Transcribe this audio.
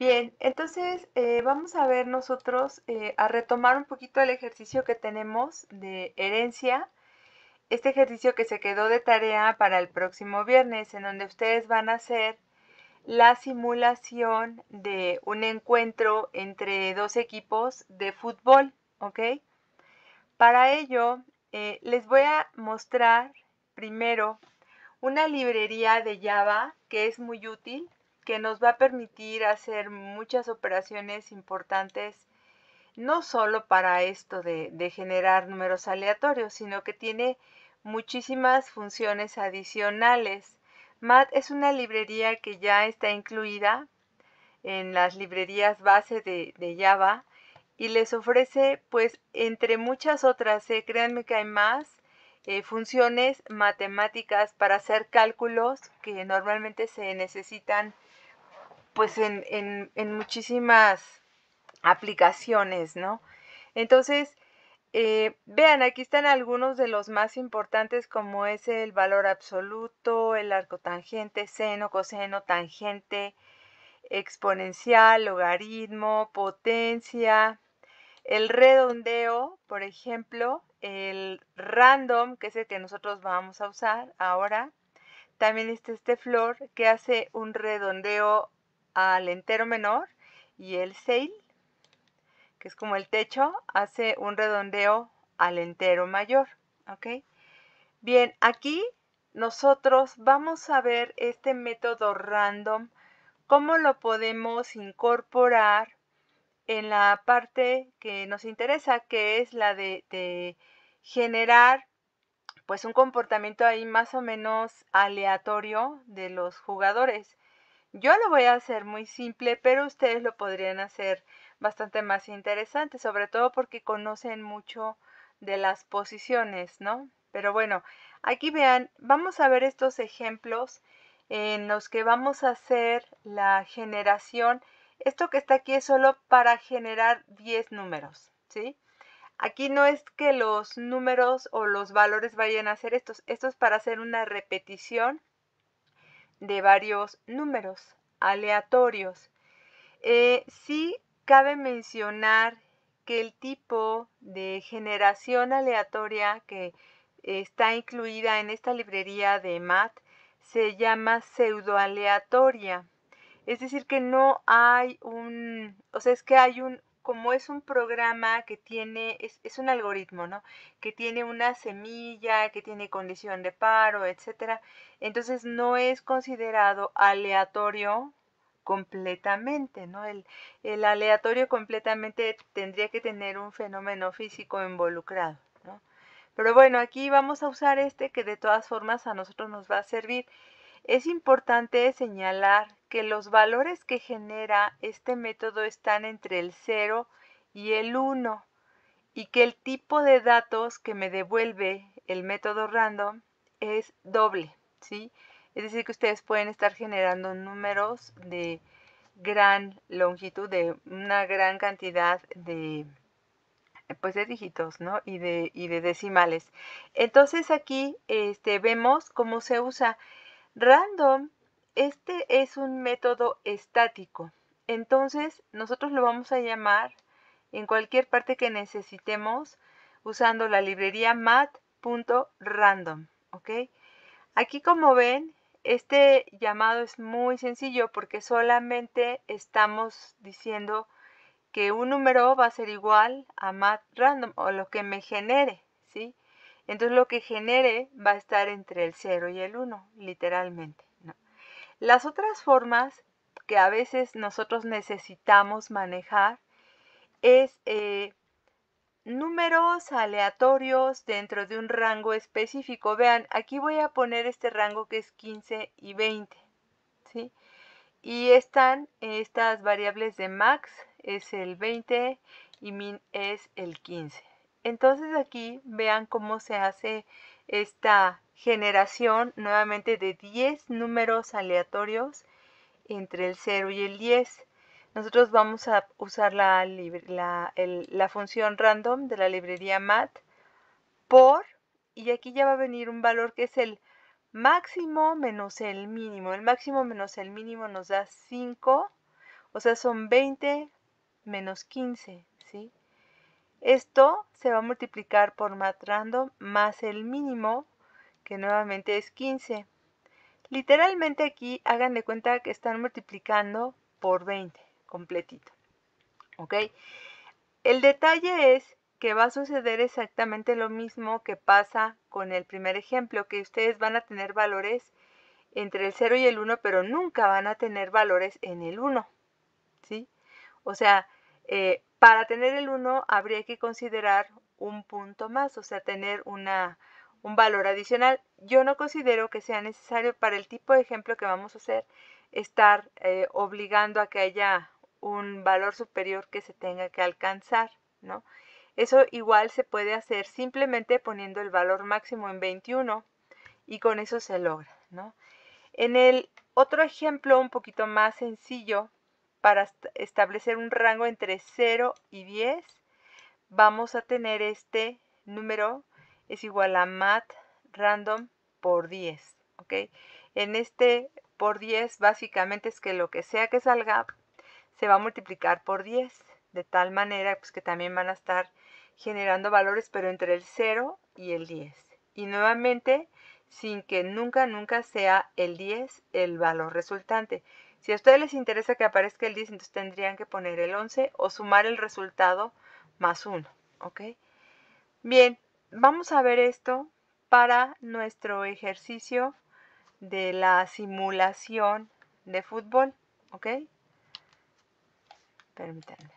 Bien, entonces eh, vamos a ver nosotros eh, a retomar un poquito el ejercicio que tenemos de herencia. Este ejercicio que se quedó de tarea para el próximo viernes, en donde ustedes van a hacer la simulación de un encuentro entre dos equipos de fútbol, ¿ok? Para ello, eh, les voy a mostrar primero una librería de Java que es muy útil que nos va a permitir hacer muchas operaciones importantes, no solo para esto de, generar números aleatorios, sino que tiene muchísimas funciones adicionales. MAT es una librería que ya está incluida en las librerías base de, Java y les ofrece, pues, entre muchas otras, eh, créanme que hay más, eh, funciones matemáticas para hacer cálculos que normalmente se necesitan pues en, muchísimas aplicaciones, ¿no? Entonces, eh, vean, aquí están algunos de los más importantes como es el valor absoluto, el arco tangente, seno, coseno, tangente, exponencial, logaritmo, potencia, el redondeo, por ejemplo, el random, que es el que nosotros vamos a usar ahora. También está este flor que hace un redondeo al entero menor y el sail, que es como el techo, hace un redondeo al entero mayor. ¿Ok? Bien, aquí nosotros vamos a ver este método random, cómo lo podemos incorporar en la parte que nos interesa, que es la de generar pues un comportamiento ahí más o menos aleatorio de los jugadores. Yo lo voy a hacer muy simple, pero ustedes lo podrían hacer bastante más interesante, sobre todo porque conocen mucho de las posiciones, ¿no? Pero bueno, aquí vean, vamos a ver estos ejemplos en los que vamos a hacer la generación. Esto que está aquí es solo para generar 10 números, ¿sí? Aquí no es que los números o los valores vayan a ser estos, esto es para hacer una repetición de varios números aleatorios. Eh, sí cabe mencionar que el tipo de generación aleatoria que está incluida en esta librería de MAT se llama pseudoaleatoria. Es decir, que no hay un, o sea, es que hay un como es un programa que tiene, es, un algoritmo, ¿no? Que tiene una semilla, que tiene condición de paro, etcétera. Entonces no es considerado aleatorio completamente, ¿no? El, el aleatorio completamente tendría que tener un fenómeno físico involucrado, ¿no? Pero bueno, aquí vamos a usar este que de todas formas a nosotros nos va a servir. Es importante señalar que los valores que genera este método están entre el 0 y el 1 y que el tipo de datos que me devuelve el método random es doble, ¿sí? Es decir, que ustedes pueden estar generando números de gran longitud, de una gran cantidad de, pues de dígitos, ¿no? Y de, y de decimales. Entonces aquí este, vemos cómo se usa. Random este es un método estático. Entonces, nosotros lo vamos a llamar en cualquier parte que necesitemos usando la librería mat.random. ¿ok? Aquí como ven, este llamado es muy sencillo porque solamente estamos diciendo que un número va a ser igual a mat random o lo que me genere, ¿sí? Entonces lo que genere va a estar entre el 0 y el 1, literalmente. Las otras formas que a veces nosotros necesitamos manejar es eh, números aleatorios dentro de un rango específico. Vean, aquí voy a poner este rango que es 15 y 20. ¿sí? Y están eh, estas variables de max, es el 20 y min es el 15. Entonces aquí vean cómo se hace esta generación nuevamente de 10 números aleatorios entre el 0 y el 10. Nosotros vamos a usar la, función random de la librería mat por, y aquí ya va a venir un valor que es el máximo menos el mínimo. El máximo menos el mínimo nos da 5, o sea, son 20 menos 15, ¿sí? Esto se va a multiplicar por mat random más el mínimo, que nuevamente es 15. Literalmente aquí hagan de cuenta que están multiplicando por 20, completito. ¿Ok? El detalle es que va a suceder exactamente lo mismo que pasa con el primer ejemplo, que ustedes van a tener valores entre el 0 y el 1, pero nunca van a tener valores en el 1. ¿Sí? O sea, eh, para tener el 1 habría que considerar un punto más, o sea, tener una, un valor adicional. Yo no considero que sea necesario para el tipo de ejemplo que vamos a hacer estar eh, obligando a que haya un valor superior que se tenga que alcanzar, ¿no? Eso igual se puede hacer simplemente poniendo el valor máximo en 21 y con eso se logra, ¿no? En el otro ejemplo un poquito más sencillo para establecer un rango entre 0 y 10, vamos a tener este número es igual a mat random por 10, ¿ok? En este por 10 básicamente es que lo que sea que salga se va a multiplicar por 10, de tal manera pues, que también van a estar generando valores, pero entre el 0 y el 10. Y nuevamente, sin que nunca, nunca sea el 10 el valor resultante. Si a ustedes les interesa que aparezca el 10, entonces tendrían que poner el 11 o sumar el resultado más 1, ¿ok? Bien, Vamos a ver esto para nuestro ejercicio de la simulación de fútbol, ¿ok? Permítanme.